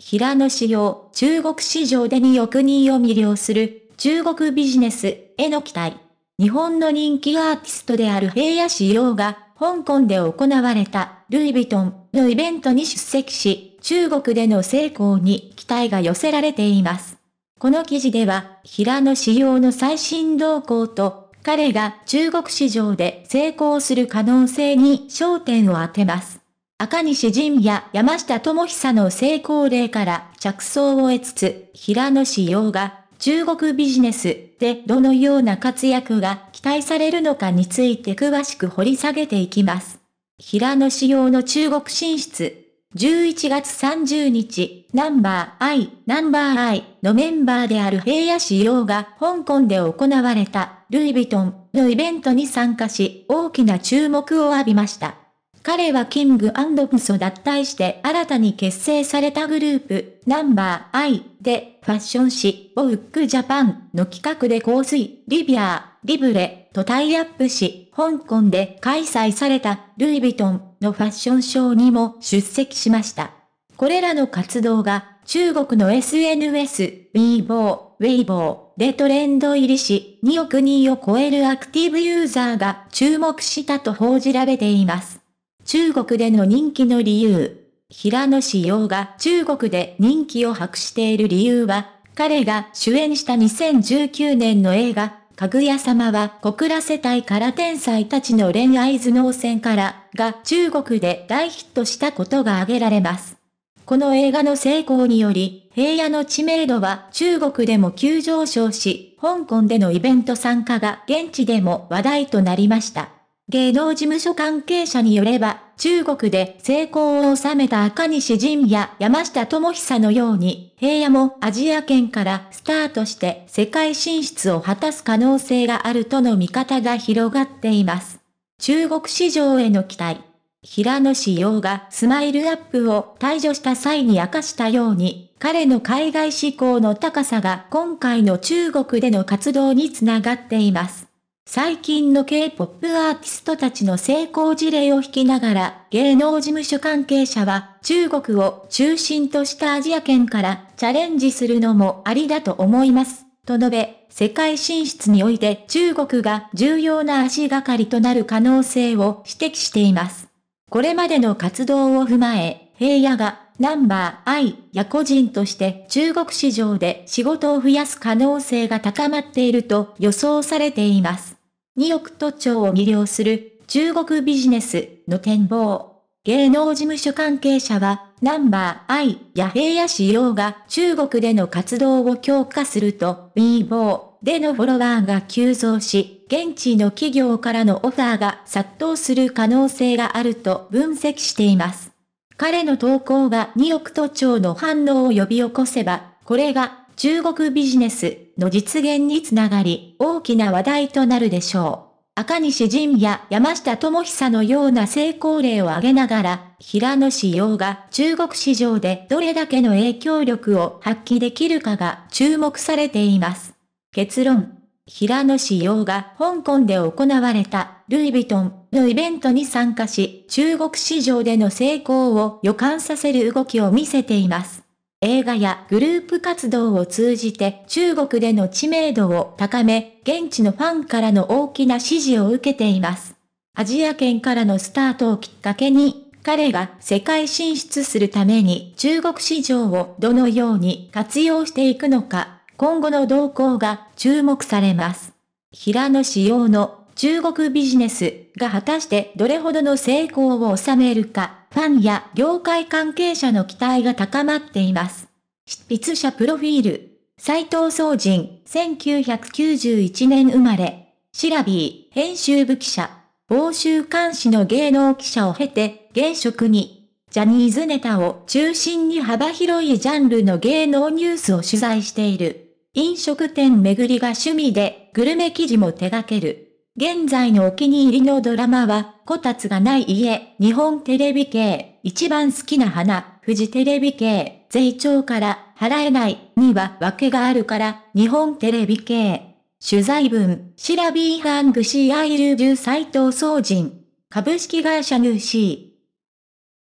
平野紫耀、中国市場で2億人を魅了する、中国ビジネスへの期待。日本の人気アーティストである平野紫耀が、香港で行われた、ルイ・ヴィトンのイベントに出席し、中国での成功に期待が寄せられています。この記事では、平野紫耀の最新動向と、彼が中国市場で成功する可能性に焦点を当てます。赤西仁や山下智久の成功例から着想を得つつ、平野志陽が中国ビジネスでどのような活躍が期待されるのかについて詳しく掘り下げていきます。平野志陽の中国進出。11月30日、ナンバーアイ、ナンバーアイのメンバーである平野志陽が香港で行われたルイ・ヴィトンのイベントに参加し、大きな注目を浴びました。彼はキングアンブスを脱退して新たに結成されたグループ、ナンバーアイでファッション誌、ボウックジャパンの企画で香水、リビアリブレとタイアップし、香港で開催されたルイ・ヴィトンのファッションショーにも出席しました。これらの活動が中国の SNS、ウィーボー、ウェイボーでトレンド入りし、2億人を超えるアクティブユーザーが注目したと報じられています。中国での人気の理由。平野紫耀が中国で人気を博している理由は、彼が主演した2019年の映画、かぐや様は小倉世帯から天才たちの恋愛頭脳戦からが中国で大ヒットしたことが挙げられます。この映画の成功により、平野の知名度は中国でも急上昇し、香港でのイベント参加が現地でも話題となりました。芸能事務所関係者によれば、中国で成功を収めた赤西仁や山下智久のように、平野もアジア圏からスタートして世界進出を果たす可能性があるとの見方が広がっています。中国市場への期待。平野志陽がスマイルアップを退場した際に明かしたように、彼の海外志向の高さが今回の中国での活動につながっています。最近の K-POP アーティストたちの成功事例を引きながら、芸能事務所関係者は、中国を中心としたアジア圏からチャレンジするのもありだと思います。と述べ、世界進出において中国が重要な足がかりとなる可能性を指摘しています。これまでの活動を踏まえ、平野がナンバー I や個人として中国市場で仕事を増やす可能性が高まっていると予想されています。2億都庁を魅了する中国ビジネスの展望。芸能事務所関係者は、ナンバー I や平野仕様が中国での活動を強化すると、ウィーボーでのフォロワーが急増し、現地の企業からのオファーが殺到する可能性があると分析しています。彼の投稿が2億都庁の反応を呼び起こせば、これが中国ビジネスの実現につながり、大きな話題となるでしょう。赤西仁や山下智久のような成功例を挙げながら、平野志陽が中国市場でどれだけの影響力を発揮できるかが注目されています。結論。平野志陽が香港で行われたルイ・ヴィトンのイベントに参加し、中国市場での成功を予感させる動きを見せています。映画やグループ活動を通じて中国での知名度を高め、現地のファンからの大きな支持を受けています。アジア圏からのスタートをきっかけに、彼が世界進出するために中国市場をどのように活用していくのか、今後の動向が注目されます。平野紫耀の中国ビジネスが果たしてどれほどの成功を収めるか、ファンや業界関係者の期待が高まっています。執筆者プロフィール。斎藤総人、1991年生まれ。シラビー、編集部記者。欧州監視の芸能記者を経て、現職に。ジャニーズネタを中心に幅広いジャンルの芸能ニュースを取材している。飲食店巡りが趣味で、グルメ記事も手掛ける。現在のお気に入りのドラマは、こたつがない家、日本テレビ系、一番好きな花、フジテレビ系、税調から払えないには訳があるから、日本テレビ系。取材文、シラビーハングシーアイルデュ斎藤総人。株式会社ヌーシー。